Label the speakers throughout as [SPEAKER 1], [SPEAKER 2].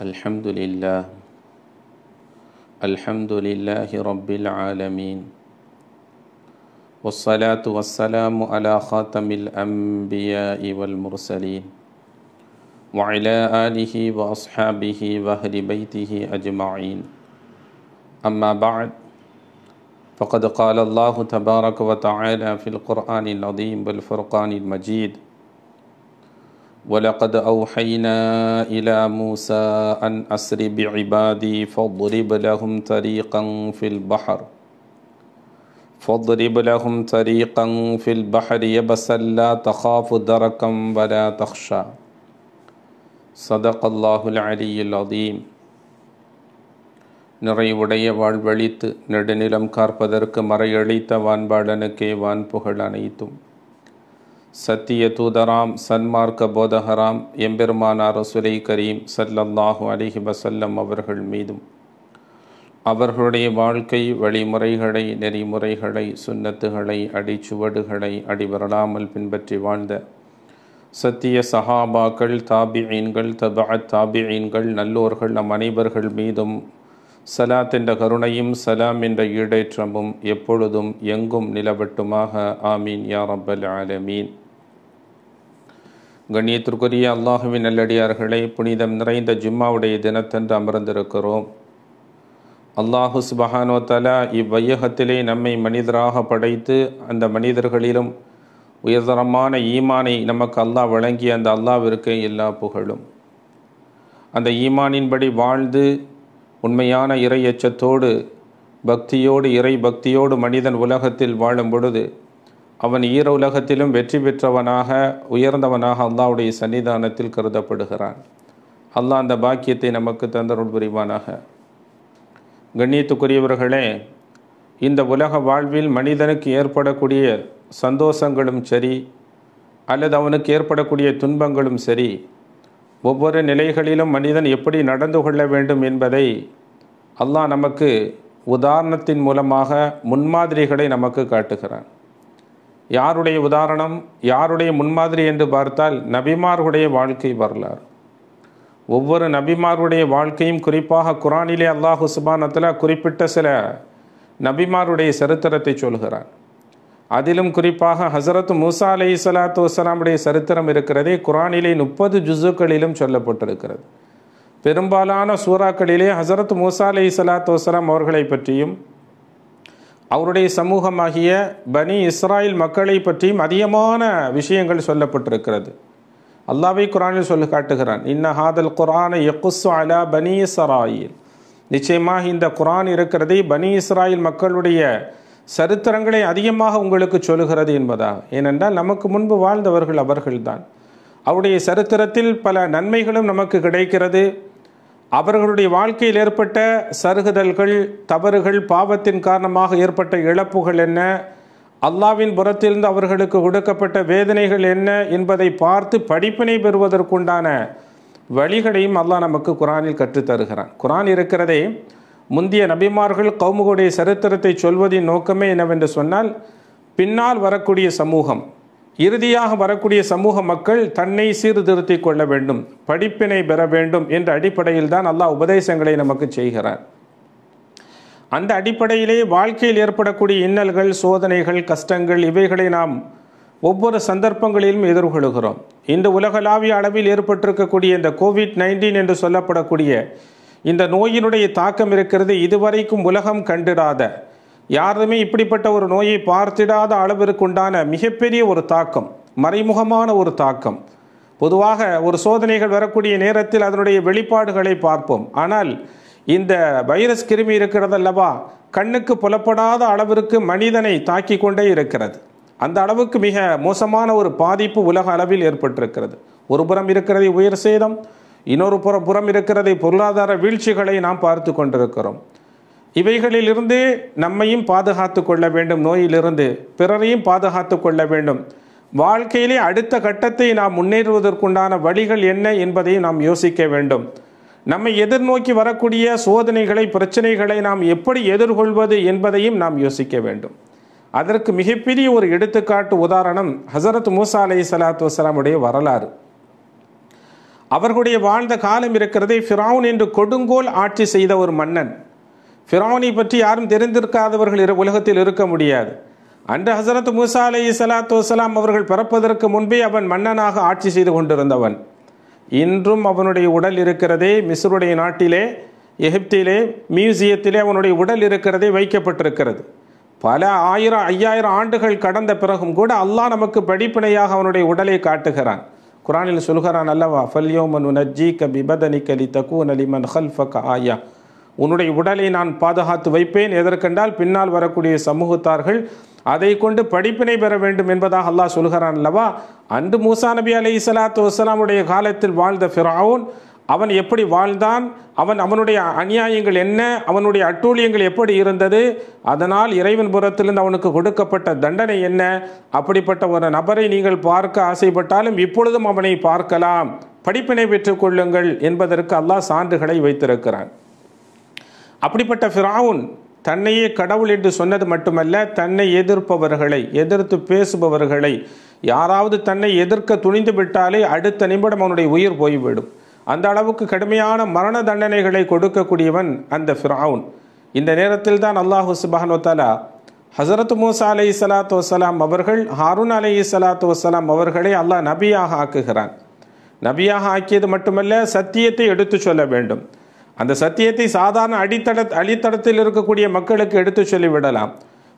[SPEAKER 1] الحمد لله الحمد لله رب العالمين والصلاة والسلام على خاتم الأنبياء والمرسلين وعلى آله وأصحابه وأهل بيته أجمعين أما بعد فقد قال الله تبارك وتعالى في القرآن العظيم بالفرقان المجيد ولقد أوحينا إلى موسى أن أسر بعبادي فاضرب لهم طريقا في البحر فاضرب لهم طريقا في البحر يبسا لا تخاف دركا ولا تخشى صدق الله العلي العظيم நிறைவுடைய வாழ்வழித்து நெடுநிலம் காற்பதற்கு மறையழித்த வான்பாடனுக்கே வான்புகழ் அனைத்தும் சத்திய தூதராம் சன்மார்க்க போதகராம் எம்பெருமானார் சுரை கரீம் சல்லல்லாஹு அலிஹி வசல்லம் அவர்கள் மீதும் அவர்களுடைய வாழ்க்கை வழிமுறைகளை நெறிமுறைகளை சுன்னத்துகளை அடிச்சுவடுகளை அடிவரலாமல் பின்பற்றி வாழ்ந்த சத்திய சஹாபாக்கள் தாபியீன்கள் தபாத் தாபியீன்கள் நல்லோர்கள் நம் அனைவர்கள் மீதும் சலாத் என்ற கருணையும் சலாம் என்ற ஈடேற்றமும் எப்பொழுதும் எங்கும் நிலவட்டுமாக ஆமீன் யா ஆலமீன் கண்ணியத்திற்குரிய அல்லாஹுவின் நல்லடியார்களை புனிதம் நிறைந்த ஜும்மாவுடைய தினத்தன்று அமர்ந்திருக்கிறோம் அல்லாஹு தலா இவ்வையகத்திலே நம்மை மனிதராக படைத்து அந்த மனிதர்களிலும் உயர்தரமான ஈமானை நமக்கு அல்லாஹ் வழங்கிய அந்த அல்லாவிற்கு எல்லா புகழும் அந்த ஈமானின்படி வாழ்ந்து உண்மையான இறை எச்சத்தோடு பக்தியோடு இறை பக்தியோடு மனிதன் உலகத்தில் வாழும் பொழுது அவன் ஈர உலகத்திலும் வெற்றி பெற்றவனாக உயர்ந்தவனாக அல்லாவுடைய சன்னிதானத்தில் கருதப்படுகிறான் அல்லாஹ் அந்த பாக்கியத்தை நமக்கு தந்தருள் புரிவானாக கண்ணியத்துக்குரியவர்களே இந்த உலக வாழ்வில் மனிதனுக்கு ஏற்படக்கூடிய சந்தோஷங்களும் சரி அல்லது அவனுக்கு ஏற்படக்கூடிய துன்பங்களும் சரி ஒவ்வொரு நிலைகளிலும் மனிதன் எப்படி நடந்து கொள்ள வேண்டும் என்பதை அல்லாஹ் நமக்கு உதாரணத்தின் மூலமாக முன்மாதிரிகளை நமக்கு காட்டுகிறான் யாருடைய உதாரணம் யாருடைய முன்மாதிரி என்று பார்த்தால் நபிமார்களுடைய வாழ்க்கை வரலாறு ஒவ்வொரு நபிமாருடைய வாழ்க்கையும் குறிப்பாக குரானிலே அல்லாஹு சுபானத்தில் குறிப்பிட்ட சில நபிமாருடைய சரித்திரத்தை சொல்கிறார் அதிலும் குறிப்பாக ஹசரத் மூசா அலை சலாத்து வசலாமுடைய சரித்திரம் இருக்கிறதே குரானிலே முப்பது ஜுசுக்களிலும் சொல்லப்பட்டிருக்கிறது பெரும்பாலான சூறாக்களிலே ஹசரத் மூசா அலை சலாத்து வசலாம் அவர்களை பற்றியும் அவருடைய சமூகமாகிய பனி இஸ்ராயல் மக்களை பற்றியும் அதிகமான விஷயங்கள் சொல்லப்பட்டிருக்கிறது அல்லாவை குரானில் சொல்லி காட்டுகிறான் இன்ன ஹாதல் குரானை எக்குசு அலா பனி இஸ்ராயில் நிச்சயமாக இந்த குரான் இருக்கிறதை பனி இஸ்ராயில் மக்களுடைய சரித்திரங்களை அதிகமாக உங்களுக்கு சொல்கிறது என்பதாக ஏனென்றால் நமக்கு முன்பு வாழ்ந்தவர்கள் அவர்கள்தான் அவருடைய சரித்திரத்தில் பல நன்மைகளும் நமக்கு கிடைக்கிறது அவர்களுடைய வாழ்க்கையில் ஏற்பட்ட சருகுதல்கள் தவறுகள் பாவத்தின் காரணமாக ஏற்பட்ட இழப்புகள் என்ன அல்லாவின் புறத்திலிருந்து அவர்களுக்கு கொடுக்கப்பட்ட வேதனைகள் என்ன என்பதை பார்த்து படிப்பினை பெறுவதற்குண்டான வழிகளையும் அல்லாஹ் நமக்கு குரானில் கற்றுத்தருகிறான் குரான் இருக்கிறதே முந்தைய நபிமார்கள் கௌமுகுடைய சரித்திரத்தை சொல்வதின் நோக்கமே என்னவென்று சொன்னால் பின்னால் வரக்கூடிய சமூகம் இறுதியாக வரக்கூடிய சமூக மக்கள் தன்னை சீர்திருத்தி கொள்ள வேண்டும் படிப்பினை பெற வேண்டும் என்ற அடிப்படையில் தான் அல்லா உபதேசங்களை நமக்கு செய்கிறார் அந்த அடிப்படையிலே வாழ்க்கையில் ஏற்படக்கூடிய இன்னல்கள் சோதனைகள் கஷ்டங்கள் இவைகளை நாம் ஒவ்வொரு சந்தர்ப்பங்களிலும் எதிர்கொள்கிறோம் இந்த உலகளாவிய அளவில் ஏற்பட்டிருக்கக்கூடிய இந்த கோவிட் நைன்டீன் என்று சொல்லப்படக்கூடிய இந்த நோயினுடைய தாக்கம் இருக்கிறது இதுவரைக்கும் உலகம் கண்டிடாத யாருமே இப்படிப்பட்ட ஒரு நோயை பார்த்திடாத அளவிற்கு உண்டான மிகப்பெரிய ஒரு தாக்கம் மறைமுகமான ஒரு தாக்கம் பொதுவாக ஒரு சோதனைகள் வரக்கூடிய நேரத்தில் அதனுடைய வெளிப்பாடுகளை பார்ப்போம் ஆனால் இந்த வைரஸ் கிருமி இருக்கிறது அல்லவா கண்ணுக்கு புலப்படாத அளவிற்கு மனிதனை தாக்கி கொண்டே இருக்கிறது அந்த அளவுக்கு மிக மோசமான ஒரு பாதிப்பு உலக அளவில் ஏற்பட்டிருக்கிறது ஒரு புறம் இருக்கிறதை உயர் சேதம் இன்னொரு புற புறம் இருக்கிறதை பொருளாதார வீழ்ச்சிகளை நாம் பார்த்து கொண்டிருக்கிறோம் இவைகளிலிருந்து நம்மையும் பாதுகாத்து கொள்ள வேண்டும் நோயிலிருந்து பிறரையும் பாதுகாத்து கொள்ள வேண்டும் வாழ்க்கையிலே அடுத்த கட்டத்தை நாம் முன்னேறுவதற்குண்டான வழிகள் என்ன என்பதையும் நாம் யோசிக்க வேண்டும் நம்மை எதிர்நோக்கி வரக்கூடிய சோதனைகளை பிரச்சனைகளை நாம் எப்படி எதிர்கொள்வது என்பதையும் நாம் யோசிக்க வேண்டும் அதற்கு மிகப்பெரிய ஒரு எடுத்துக்காட்டு உதாரணம் ஹசரத் மூசா அலை சலாத்து வசலாமுடைய வரலாறு அவர்களுடைய வாழ்ந்த காலம் இருக்கிறதே ஃபிரவுன் என்று கொடுங்கோல் ஆட்சி செய்த ஒரு மன்னன் ஃபிரௌனை பற்றி யாரும் தெரிந்திருக்காதவர்கள் இரு உலகத்தில் இருக்க முடியாது அன்று ஹசரத் மூசா அலி சலாத்து வலாம் அவர்கள் பிறப்பதற்கு முன்பே அவன் மன்னனாக ஆட்சி செய்து கொண்டிருந்தவன் இன்றும் அவனுடைய உடல் இருக்கிறதே மிஸ்ருடைய நாட்டிலே எகிப்திலே மியூசியத்திலே அவனுடைய உடல் இருக்கிறதே வைக்கப்பட்டிருக்கிறது பல ஆயிரம் ஐயாயிரம் ஆண்டுகள் கடந்த பிறகும் கூட அல்லாஹ் நமக்கு படிப்பினையாக அவனுடைய உடலை காட்டுகிறான் குரானில் சொல்கிறான் அல்லவா ஃபல்யோமனு நஜி கபி பதனி கலி தக்கூ நலிமன் ஹல்ஃபக் ஆயா உன்னுடைய உடலை நான் பாதுகாத்து வைப்பேன் எதற்கென்றால் பின்னால் வரக்கூடிய சமூகத்தார்கள் அதை கொண்டு படிப்பினை பெற வேண்டும் என்பதாக அல்லாஹ் சொல்கிறான் அல்லவா அன்று மூசா நபி அலி இஸ்லாத்து வசலாமுடைய காலத்தில் வாழ்ந்த ஃபிராவுன் அவன் எப்படி வாழ்ந்தான் அவன் அவனுடைய அநியாயங்கள் என்ன அவனுடைய அட்டூழியங்கள் எப்படி இருந்தது அதனால் இறைவன் புறத்திலிருந்து அவனுக்கு கொடுக்கப்பட்ட தண்டனை என்ன அப்படிப்பட்ட ஒரு நபரை நீங்கள் பார்க்க ஆசைப்பட்டாலும் இப்பொழுதும் அவனை பார்க்கலாம் படிப்பினை பெற்றுக்கொள்ளுங்கள் என்பதற்கு அல்லாஹ் சான்றுகளை வைத்திருக்கிறான் அப்படிப்பட்ட ஃபிராவுன் தன்னையே கடவுள் என்று சொன்னது மட்டுமல்ல தன்னை எதிர்ப்பவர்களை எதிர்த்து பேசுபவர்களை யாராவது தன்னை எதிர்க்க துணிந்து விட்டாலே அடுத்த நிமிடம் அவனுடைய உயிர் போய்விடும் அந்த அளவுக்கு கடுமையான மரண தண்டனைகளை கொடுக்கக்கூடியவன் அந்த ஃபிராவுன் இந்த நேரத்தில் தான் அல்லாஹு சுபானோத்தாலா ஹசரத் மூசா அலி சலாத்து வசலாம் அவர்கள் ஹாரூன் அலி சலாத்து வசலாம் அவர்களை அல்லாஹ் நபியாக ஆக்குகிறான் நபியாக ஆக்கியது மட்டுமல்ல சத்தியத்தை எடுத்து சொல்ல வேண்டும் அந்த சத்தியத்தை சாதாரண அடித்தட அடித்தடத்தில் இருக்கக்கூடிய மக்களுக்கு எடுத்து சொல்லிவிடலாம்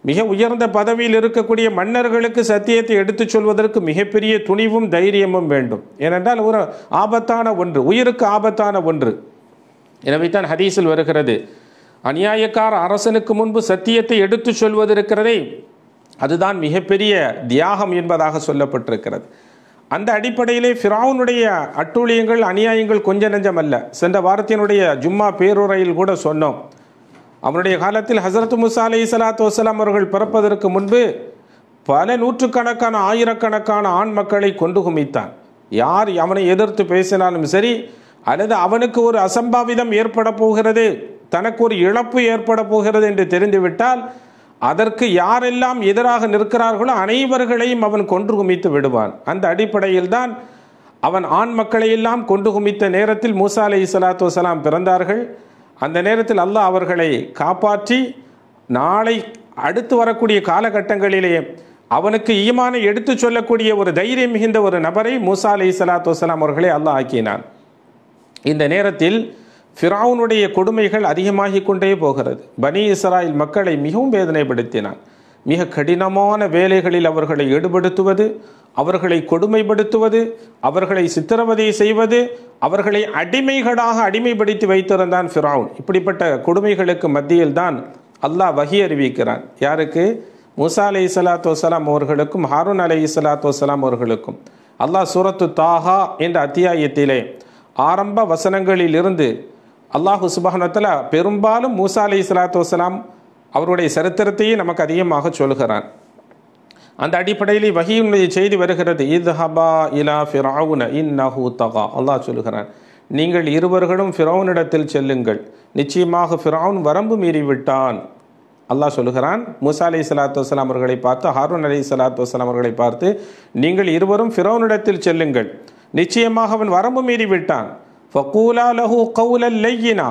[SPEAKER 1] மிக உயர்ந்த பதவியில் இருக்கக்கூடிய மன்னர்களுக்கு சத்தியத்தை எடுத்துச் சொல்வதற்கு மிகப்பெரிய துணிவும் தைரியமும் வேண்டும் ஏனென்றால் ஒரு ஆபத்தான ஒன்று உயிருக்கு ஆபத்தான ஒன்று எனவே தான் ஹதீஸில் வருகிறது அநியாயக்கார அரசனுக்கு முன்பு சத்தியத்தை எடுத்துச் சொல்வதற்கிறதே அதுதான் மிகப்பெரிய தியாகம் என்பதாக சொல்லப்பட்டிருக்கிறது அந்த அடிப்படையிலே ஃபிராவுனுடைய அட்டூழியங்கள் அநியாயங்கள் கொஞ்ச நெஞ்சம் அல்ல சென்ற வாரத்தினுடைய ஜும்மா பேருரையில் கூட சொன்னோம் அவனுடைய காலத்தில் ஹசரத் முசா அலி சலாத்து வசலாம் அவர்கள் பிறப்பதற்கு முன்பு பல நூற்றுக்கணக்கான ஆயிரக்கணக்கான ஆண் மக்களை கொண்டு குமித்தான் யார் அவனை எதிர்த்து பேசினாலும் சரி அல்லது அவனுக்கு ஒரு அசம்பாவிதம் ஏற்பட போகிறது தனக்கு ஒரு இழப்பு ஏற்பட போகிறது என்று தெரிந்துவிட்டால் அதற்கு யாரெல்லாம் எதிராக நிற்கிறார்களோ அனைவர்களையும் அவன் கொன்று குமித்து விடுவான் அந்த அடிப்படையில் தான் அவன் ஆண் மக்களையெல்லாம் கொண்டு குமித்த நேரத்தில் மூசா அலி இஸ்லாத்து வலாம் பிறந்தார்கள் அந்த நேரத்தில் அல்லாஹ் அவர்களை காப்பாற்றி நாளை அடுத்து வரக்கூடிய காலகட்டங்களிலே அவனுக்கு ஈமானை எடுத்துச் சொல்லக்கூடிய ஒரு தைரியம் மிகுந்த ஒரு நபரை மூசா அலி சலாத்து வலாம் அவர்களை அல்லாஹ் ஆக்கினான் இந்த நேரத்தில் ஃபிராவுனுடைய கொடுமைகள் அதிகமாகிக் கொண்டே போகிறது பனி இஸ்ராயில் மக்களை மிகவும் வேதனைப்படுத்தினான் மிக கடினமான வேலைகளில் அவர்களை ஈடுபடுத்துவது அவர்களை கொடுமைப்படுத்துவது அவர்களை சித்திரவதை செய்வது அவர்களை அடிமைகளாக அடிமைப்படுத்தி வைத்திருந்தான் ஃபிராவுன் இப்படிப்பட்ட கொடுமைகளுக்கு மத்தியில் தான் அல்லாஹ் வகி அறிவிக்கிறான் யாருக்கு முசா அலி இஸ்லாத்து அவர்களுக்கும் ஹாரூன் அலி இஸ்லாத்து வலாம் அவர்களுக்கும் அல்லாஹ் சூரத்து தாஹா என்ற அத்தியாயத்திலே ஆரம்ப வசனங்களிலிருந்து அல்லாஹு சுபஹானத்தில் பெரும்பாலும் மூசா அலி இஸ்லாத்து வலாம் அவருடைய சரித்திரத்தையே நமக்கு அதிகமாக சொல்கிறான் அந்த அடிப்படையில் வகியினுடைய செய்தி வருகிறது இத் ஹபா இலா இன் இந்நஹூ தகா அல்லாஹ் சொல்கிறான் நீங்கள் இருவர்களும் ஃபிரௌனிடத்தில் செல்லுங்கள் நிச்சயமாக ஃபிரௌன் வரம்பு மீறிவிட்டான் அல்லாஹ் சொல்லுகிறான் மூசா அலி சலாத்து வலாம் அவர்களை பார்த்து ஹார்வன் அலி சலாத்து வலாம் அவர்களை பார்த்து நீங்கள் இருவரும் ஃபிரௌனிடத்தில் செல்லுங்கள் நிச்சயமாக அவன் வரம்பு மீறிவிட்டான் ஃபக்கூலா லஹு கவுலல் லையினா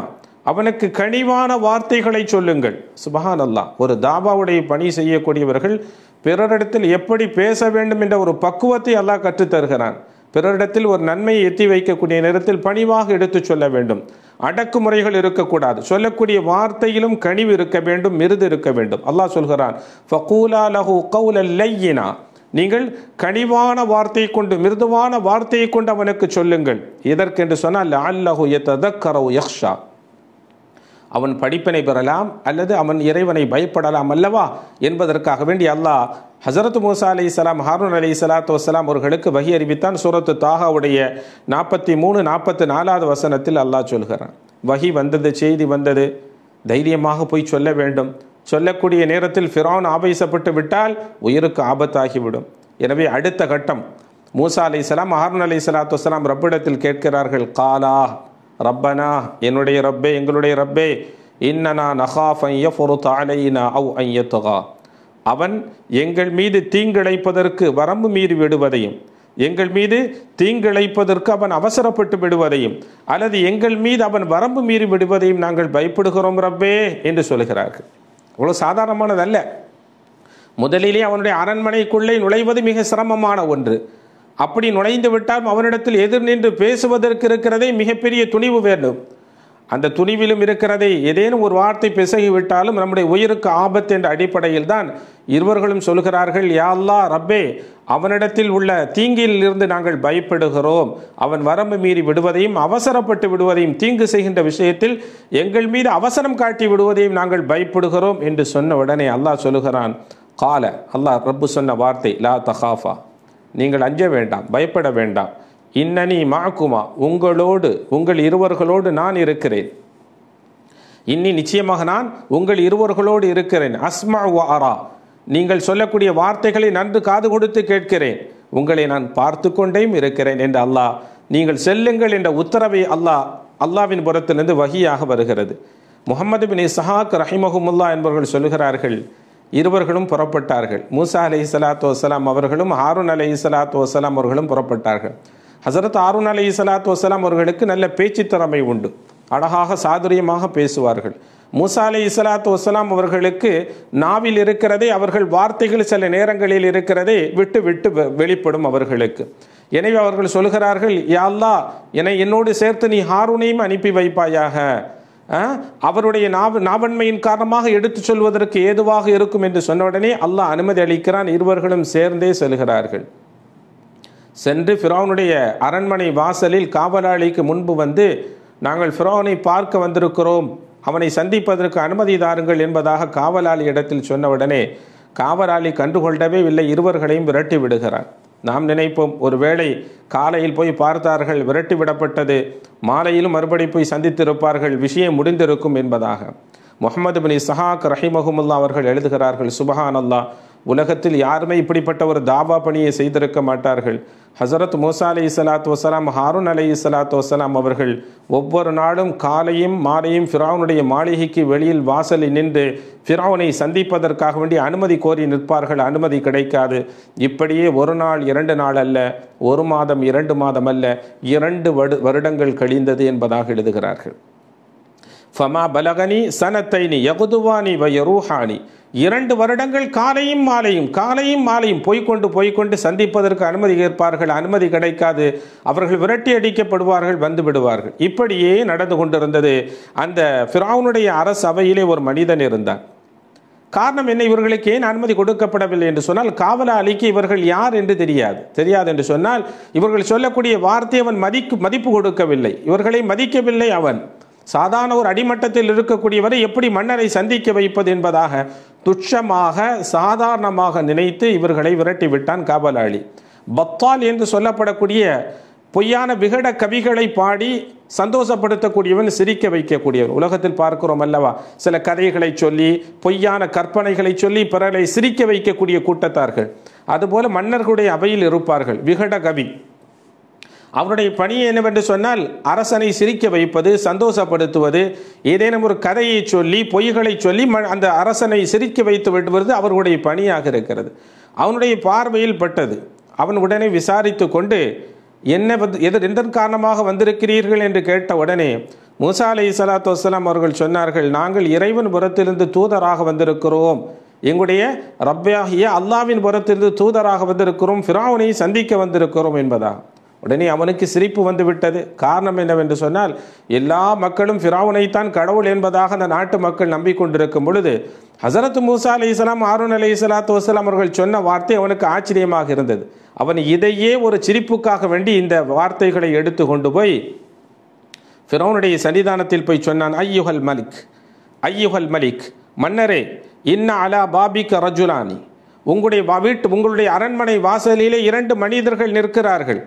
[SPEAKER 1] அவனுக்கு கனிவான வார்த்தைகளை சொல்லுங்கள் சுபஹான் அல்லா ஒரு தாபாவுடைய பணி செய்யக்கூடியவர்கள் பிறரிடத்தில் எப்படி பேச வேண்டும் என்ற ஒரு பக்குவத்தை அல்லாஹ் கற்றுத்தருகிறான் பிறரிடத்தில் ஒரு நன்மையை எத்தி வைக்கக்கூடிய நேரத்தில் பணிவாக எடுத்து சொல்ல வேண்டும் அடக்குமுறைகள் இருக்கக்கூடாது சொல்லக்கூடிய வார்த்தையிலும் கனிவு இருக்க வேண்டும் மிருது இருக்க வேண்டும் அல்லாஹ் சொல்கிறான் ஃபகூலா லஹு கவுல லையினா நீங்கள் கனிவான வார்த்தையை கொண்டு மிருதுவான வார்த்தையை கொண்டு அவனுக்கு சொல்லுங்கள் இதற்கென்று சொன்னால் அல்லஹு எத்ததக்கரவு யக்ஷா அவன் படிப்பினை பெறலாம் அல்லது அவன் இறைவனை பயப்படலாம் அல்லவா என்பதற்காக வேண்டி அல்லாஹ் ஹசரத் மூசா அலி இஸ்லாம் ஹாரூன் அலி இஸ்லாத்து வசலாம் அவர்களுக்கு வகி அறிவித்தான் சூரத்து தாகாவுடைய நாற்பத்தி மூணு நாற்பத்தி நாலாவது வசனத்தில் அல்லாஹ் சொல்கிறான் வகி வந்தது செய்தி வந்தது தைரியமாக போய் சொல்ல வேண்டும் சொல்லக்கூடிய நேரத்தில் ஃபிரான் ஆவேசப்பட்டு விட்டால் உயிருக்கு ஆபத்தாகிவிடும் எனவே அடுத்த கட்டம் மூசா அலை இஸ்லாம் ஹாரூன் அலை சலாத்து வலாம் ரப்பிடத்தில் கேட்கிறார்கள் காலா ரப்பனா என்னுடைய ரப்பே எங்களுடைய ரப்பே இன்னனா நஹாஃப் ஐய தொகா அவன் எங்கள் மீது தீங்கிழைப்பதற்கு வரம்பு மீறி விடுவதையும் எங்கள் மீது தீங்கிழைப்பதற்கு அவன் அவசரப்பட்டு விடுவதையும் அல்லது எங்கள் மீது அவன் வரம்பு மீறி விடுவதையும் நாங்கள் பயப்படுகிறோம் ரப்பே என்று சொல்கிறார்கள் அவ்வளோ சாதாரணமானதல்ல முதலிலே அவனுடைய அரண்மனைக்குள்ளே நுழைவது மிக சிரமமான ஒன்று அப்படி நுழைந்து விட்டால் அவனிடத்தில் எதிர் நின்று பேசுவதற்கு இருக்கிறதே மிகப்பெரிய துணிவு வேண்டும் அந்த துணிவிலும் இருக்கிறதை ஏதேனும் ஒரு வார்த்தை பிசகி விட்டாலும் நம்முடைய உயிருக்கு ஆபத்து என்ற அடிப்படையில் தான் இருவர்களும் சொல்கிறார்கள் யாழ்லா ரப்பே அவனிடத்தில் உள்ள தீங்கிலிருந்து நாங்கள் பயப்படுகிறோம் அவன் வரம்பு மீறி விடுவதையும் அவசரப்பட்டு விடுவதையும் தீங்கு செய்கின்ற விஷயத்தில் எங்கள் மீது அவசரம் காட்டி விடுவதையும் நாங்கள் பயப்படுகிறோம் என்று சொன்ன உடனே அல்லாஹ் சொல்லுகிறான் கால அல்லாஹ் ரப்பு சொன்ன வார்த்தை லா தஹாஃபா நீங்கள் அஞ்ச வேண்டாம் பயப்பட வேண்டாம் இன்னனி மாக்குமா உங்களோடு உங்கள் இருவர்களோடு நான் இருக்கிறேன் இன்னி நிச்சயமாக நான் உங்கள் இருவர்களோடு இருக்கிறேன் அஸ்மா வாரா நீங்கள் சொல்லக்கூடிய வார்த்தைகளை நன்று காது கொடுத்து கேட்கிறேன் உங்களை நான் பார்த்து கொண்டேயும் இருக்கிறேன் என்று அல்லாஹ் நீங்கள் செல்லுங்கள் என்ற உத்தரவை அல்லாஹ் அல்லாவின் புறத்திலிருந்து வகியாக வருகிறது முகமது பின் இசஹாக் ரஹிமஹமுல்லா என்பவர்கள் சொல்கிறார்கள் இருவர்களும் புறப்பட்டார்கள் மூசா அலி சலாத்து வசலாம் அவர்களும் ஹாரூன் அலி சலாத்து வசலாம் அவர்களும் புறப்பட்டார்கள் ஹசரத் ஆருன் அலி சலாத் வசலாம் அவர்களுக்கு நல்ல பேச்சு திறமை உண்டு அழகாக சாதுரியமாக பேசுவார்கள் மூசா அலி இஸ்லாத்து வசலாம் அவர்களுக்கு நாவில் இருக்கிறதே அவர்கள் வார்த்தைகள் சில நேரங்களில் இருக்கிறதே விட்டு விட்டு வெளிப்படும் அவர்களுக்கு எனவே அவர்கள் சொல்கிறார்கள் யாழ்லா என்னை என்னோடு சேர்த்து நீ ஹாரூனையும் அனுப்பி வைப்பாயாக அவருடைய நாவ நாவன்மையின் காரணமாக எடுத்து சொல்வதற்கு ஏதுவாக இருக்கும் என்று சொன்ன உடனே அல்லாஹ் அனுமதி அளிக்கிறான் இருவர்களும் சேர்ந்தே செல்கிறார்கள் சென்று ஃபிரோனுடைய அரண்மனை வாசலில் காவலாளிக்கு முன்பு வந்து நாங்கள் ஃபிரோனை பார்க்க வந்திருக்கிறோம் அவனை சந்திப்பதற்கு அனுமதி தாருங்கள் என்பதாக காவலாளி இடத்தில் சொன்னவுடனே காவலாளி கண்டுகொள்ளவே இல்லை இருவர்களையும் விரட்டி விடுகிறான் நாம் நினைப்போம் ஒருவேளை காலையில் போய் பார்த்தார்கள் விரட்டி விடப்பட்டது மாலையிலும் மறுபடி போய் சந்தித்திருப்பார்கள் விஷயம் முடிந்திருக்கும் என்பதாக முகமது பின் இசாக் ரஹிமஹமுல்லா அவர்கள் எழுதுகிறார்கள் சுபஹான் அல்லா உலகத்தில் யாருமே இப்படிப்பட்ட ஒரு தாவா பணியை செய்திருக்க மாட்டார்கள் ஹசரத் மூசா அலி இஸ்லாத் வசலாம் ஹாரூன் அலி இஸ்லாத் வசலாம் அவர்கள் ஒவ்வொரு நாளும் காலையும் மாலையும் ஃபிராவுனுடைய மாளிகைக்கு வெளியில் வாசலில் நின்று ஃபிராவுனை சந்திப்பதற்காக வேண்டி அனுமதி கோரி நிற்பார்கள் அனுமதி கிடைக்காது இப்படியே ஒரு நாள் இரண்டு நாள் அல்ல ஒரு மாதம் இரண்டு மாதம் அல்ல இரண்டு வருடங்கள் கழிந்தது என்பதாக எழுதுகிறார்கள் ஃபமா பலகனி சனத்தைனி யகுதுவானி வயரூஹானி இரண்டு வருடங்கள் காலையும் மாலையும் காலையும் மாலையும் போய்கொண்டு போய்கொண்டு சந்திப்பதற்கு அனுமதி கேட்பார்கள் அனுமதி கிடைக்காது அவர்கள் விரட்டி அடிக்கப்படுவார்கள் வந்து விடுவார்கள் இப்படியே நடந்து கொண்டிருந்தது அந்த ஃபிராவுனுடைய அரசு அவையிலே ஒரு மனிதன் இருந்தான் காரணம் என்ன இவர்களுக்கு ஏன் அனுமதி கொடுக்கப்படவில்லை என்று சொன்னால் காவலாளிக்கு இவர்கள் யார் என்று தெரியாது தெரியாது என்று சொன்னால் இவர்கள் சொல்லக்கூடிய வார்த்தை அவன் மதிக்கு மதிப்பு கொடுக்கவில்லை இவர்களை மதிக்கவில்லை அவன் சாதாரண ஒரு அடிமட்டத்தில் இருக்கக்கூடியவரை எப்படி மன்னரை சந்திக்க வைப்பது என்பதாக துச்சமாக சாதாரணமாக நினைத்து இவர்களை விரட்டி விட்டான் காபலாளி பத்தால் என்று சொல்லப்படக்கூடிய பொய்யான விகட கவிகளை பாடி சந்தோஷப்படுத்தக்கூடியவன் சிரிக்க வைக்கக்கூடியவன் உலகத்தில் பார்க்கிறோம் அல்லவா சில கதைகளை சொல்லி பொய்யான கற்பனைகளை சொல்லி பிறரை சிரிக்க வைக்கக்கூடிய கூட்டத்தார்கள் அதுபோல மன்னர்களுடைய அவையில் இருப்பார்கள் விகட கவி அவருடைய பணி என்னவென்று சொன்னால் அரசனை சிரிக்க வைப்பது சந்தோஷப்படுத்துவது ஏதேனும் ஒரு கதையை சொல்லி பொய்களை சொல்லி அந்த அரசனை சிரிக்க வைத்து விடுவது அவர்களுடைய பணியாக இருக்கிறது அவனுடைய பார்வையில் பட்டது அவன் உடனே விசாரித்து கொண்டு என்ன எதர் எதன் காரணமாக வந்திருக்கிறீர்கள் என்று கேட்ட உடனே மூசா அலி சலாத்து வசலாம் அவர்கள் சொன்னார்கள் நாங்கள் இறைவன் புறத்திலிருந்து தூதராக வந்திருக்கிறோம் எங்களுடைய ரப்பியாகிய அல்லாவின் புறத்திலிருந்து தூதராக வந்திருக்கிறோம் ஃபிராவுனை சந்திக்க வந்திருக்கிறோம் என்பதா உடனே அவனுக்கு சிரிப்பு வந்து விட்டது காரணம் என்னவென்று சொன்னால் எல்லா மக்களும் ஃபிராவுனைத்தான் கடவுள் என்பதாக அந்த நாட்டு மக்கள் நம்பிக்கொண்டிருக்கும் பொழுது ஹசரத் மூசா அலி இஸ்லாம் ஆருன் அலி இஸ்லாத்து வசலாம் அவர்கள் சொன்ன வார்த்தை அவனுக்கு ஆச்சரியமாக இருந்தது அவன் இதையே ஒரு சிரிப்புக்காக வேண்டி இந்த வார்த்தைகளை எடுத்து கொண்டு போய் ஃபிரௌனுடைய சன்னிதானத்தில் போய் சொன்னான் ஐயுஹல் மலிக் ஐயுகல் மலிக் மன்னரே இன்ன அலா பாபிக் ரஜுலானி உங்களுடைய வீட்டு உங்களுடைய அரண்மனை வாசலிலே இரண்டு மனிதர்கள் நிற்கிறார்கள்